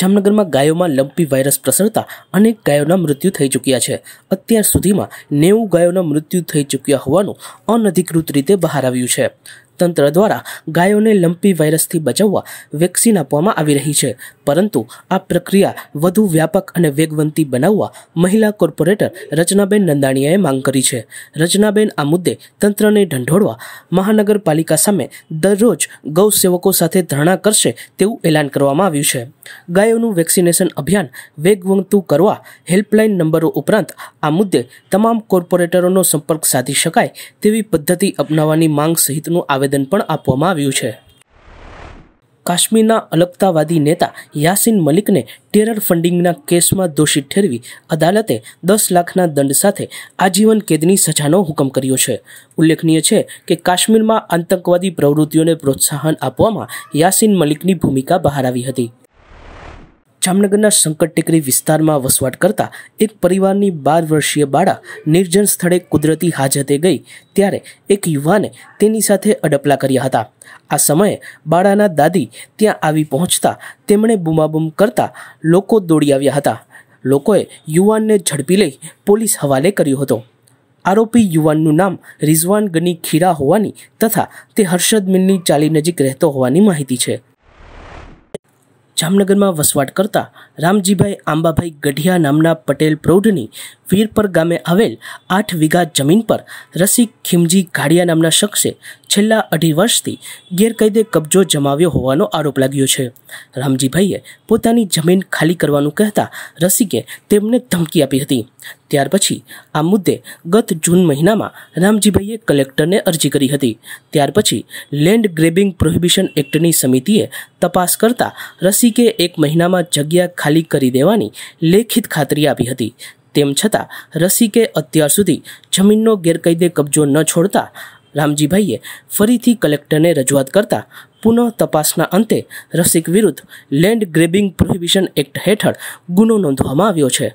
જામનગરમાં ગાયોમાં lumpy virus પ્રસરતા અનેક ગાયોના મૃત્યુ થઈ ચૂક્યા છે અત્યાર સુધીમાં નેવું ગાયોના મૃત્યુ થઈ ચૂક્યા હોવાનું અનધિકૃત રીતે બહાર આવ્યું છે તંત્ર દ્વારા ગાયોને લંપી વાયરસથી બચાવવા વેક્સિન આપવામાં આવી રહી છે પરંતુ આ પ્રક્રિયા વધુ વ્યાપક અને વેગવંતી બનાવવા મહિલા કોર્પોરેટર રચનાબેન નંદાણીયાએ માંગ કરી છે રચનાબેન આ મુદ્દે તંત્રને ઢંઢોળવા મહાનગરપાલિકા સામે દરરોજ ગૌ સેવકો સાથે ધરણા કરશે તેવું એલાન કરવામાં આવ્યું છે ગાયોનું વેક્સિનેશન અભિયાન વેગવંતું કરવા હેલ્પલાઇન નંબરો ઉપરાંત આ મુદ્દે તમામ કોર્પોરેટરોનો સંપર્ક સાધી શકાય તેવી પદ્ધતિ અપનાવવાની માંગ સહિતનું આવેદન પણ આપવામાં આવ્યું છે કાશ્મીરના અલગતાવાદી નેતા યાસીન મલિકને ટેરર ફંડિંગના કેસમાં દોષિત ઠેરવી અદાલતે દસ લાખના દંડ સાથે આજીવન કેદની સજાનો હુકમ કર્યો છે ઉલ્લેખનીય છે કે કાશ્મીરમાં આતંકવાદી પ્રવૃત્તિઓને પ્રોત્સાહન આપવામાં યાસીન મલિકની ભૂમિકા બહાર આવી હતી જામનગરના સંકટ ટેકરી વિસ્તારમાં વસવાટ કરતા એક પરિવારની બાર વર્ષીય બાળા નિર્જન સ્થળે કુદરતી હાજતે ગઈ ત્યારે એક યુવાને તેની સાથે અડપલા કર્યા હતા આ સમયે બાળાના દાદી ત્યાં આવી પહોંચતા તેમણે બૂમાબૂમ કરતા લોકો દોડી આવ્યા હતા લોકોએ યુવાનને ઝડપી લઈ પોલીસ હવાલે કર્યો હતો આરોપી યુવાનનું નામ રિઝવાન ગની ખીરા હોવાની તથા તે હર્ષદ મિલની ચાલી નજીક રહેતો હોવાની માહિતી છે જામનગરમાં વસવાટ કરતા રામજીભાઈ આંબાભાઈ ગઢિયા નામના પટેલ પ્રૌઢની વીરપર ગામે આવેલ આઠ વીઘા જમીન પર રસિક ખીમજી ઘાડિયા નામના શખ્સે છેલ્લા અઢી વર્ષથી ગેરકાયદે કબજો જમાવ્યો હોવાનો આરોપ લાગ્યો છે રામજીભાઈએ પોતાની જમીન ખાલી કરવાનું કહેતા રસિકે તેમને ધમકી આપી હતી ત્યાર પછી આ મુદ્દે ગત જૂન મહિનામાં રામજીભાઈએ કલેક્ટરને અરજી કરી હતી ત્યાર પછી લેન્ડ ગ્રેબિંગ પ્રોહિબિશન એક્ટની સમિતિએ તપાસ કરતા રસિકે એક મહિનામાં જગ્યા ખાલી કરી દેવાની લેખિત ખાતરી આપી હતી તેમ છતાં રસિકે અત્યાર સુધી જમીનનો ગેરકાયદે કબજો ન છોડતા રામજીભાઈએ ફરીથી કલેક્ટરને રજૂઆત કરતા પુનઃ તપાસના અંતે રસિક વિરુદ્ધ લેન્ડ ગ્રેબિંગ પ્રોહિબિશન એક્ટ હેઠળ ગુનો નોંધવામાં આવ્યો છે